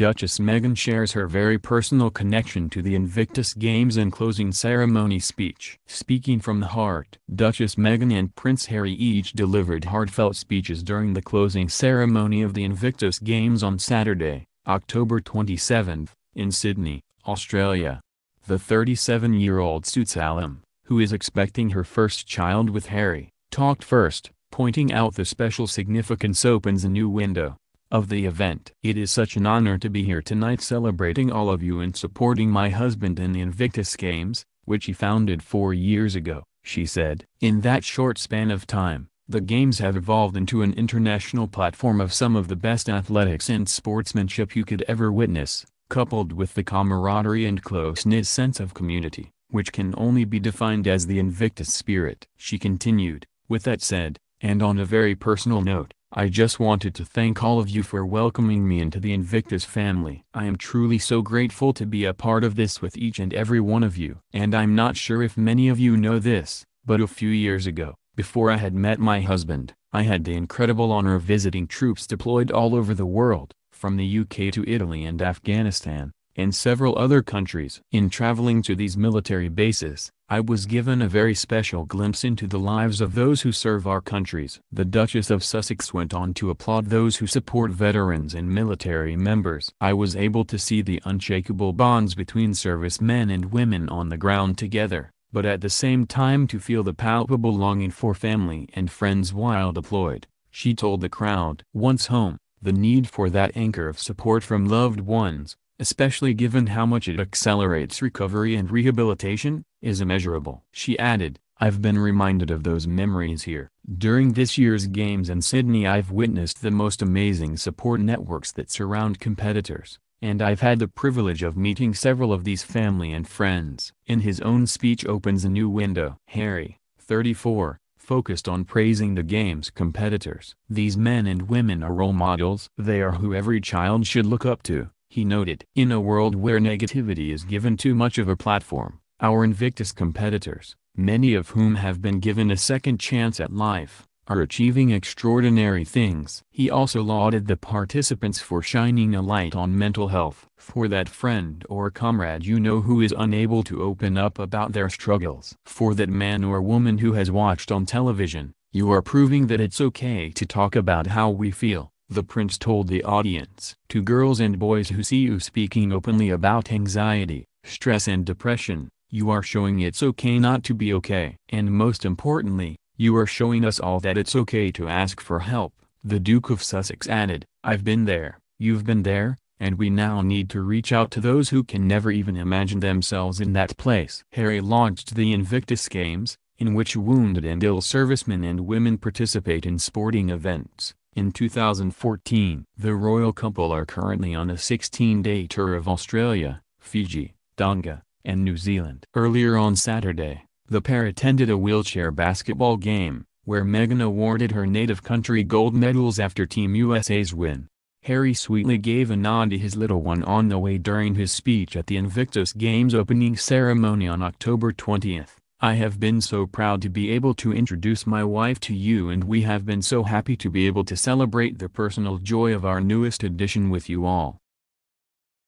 Duchess Meghan shares her very personal connection to the Invictus Games in closing ceremony speech. Speaking from the heart, Duchess Meghan and Prince Harry each delivered heartfelt speeches during the closing ceremony of the Invictus Games on Saturday, October 27, in Sydney, Australia. The 37-year-old Suits alum, who is expecting her first child with Harry, talked first, pointing out the special significance opens a new window of the event. It is such an honor to be here tonight celebrating all of you and supporting my husband in the Invictus Games, which he founded four years ago, she said. In that short span of time, the Games have evolved into an international platform of some of the best athletics and sportsmanship you could ever witness, coupled with the camaraderie and close-knit sense of community, which can only be defined as the Invictus spirit. She continued, with that said, and on a very personal note, I just wanted to thank all of you for welcoming me into the Invictus family. I am truly so grateful to be a part of this with each and every one of you. And I'm not sure if many of you know this, but a few years ago, before I had met my husband, I had the incredible honor of visiting troops deployed all over the world, from the UK to Italy and Afghanistan and several other countries. In traveling to these military bases, I was given a very special glimpse into the lives of those who serve our countries. The Duchess of Sussex went on to applaud those who support veterans and military members. I was able to see the unshakable bonds between servicemen and women on the ground together, but at the same time to feel the palpable longing for family and friends while deployed, she told the crowd. Once home, the need for that anchor of support from loved ones, especially given how much it accelerates recovery and rehabilitation, is immeasurable. She added, I've been reminded of those memories here. During this year's games in Sydney I've witnessed the most amazing support networks that surround competitors, and I've had the privilege of meeting several of these family and friends. In his own speech opens a new window. Harry, 34, focused on praising the game's competitors. These men and women are role models. They are who every child should look up to. He noted, in a world where negativity is given too much of a platform, our Invictus competitors, many of whom have been given a second chance at life, are achieving extraordinary things. He also lauded the participants for shining a light on mental health. For that friend or comrade you know who is unable to open up about their struggles. For that man or woman who has watched on television, you are proving that it's okay to talk about how we feel the prince told the audience. To girls and boys who see you speaking openly about anxiety, stress and depression, you are showing it's okay not to be okay. And most importantly, you are showing us all that it's okay to ask for help. The Duke of Sussex added, I've been there, you've been there, and we now need to reach out to those who can never even imagine themselves in that place. Harry launched the Invictus Games, in which wounded and ill servicemen and women participate in sporting events. In 2014, the royal couple are currently on a 16-day tour of Australia, Fiji, Tonga, and New Zealand. Earlier on Saturday, the pair attended a wheelchair basketball game, where Meghan awarded her native country gold medals after Team USA's win. Harry sweetly gave a nod to his little one on the way during his speech at the Invictus Games opening ceremony on October 20th. I have been so proud to be able to introduce my wife to you and we have been so happy to be able to celebrate the personal joy of our newest addition with you all.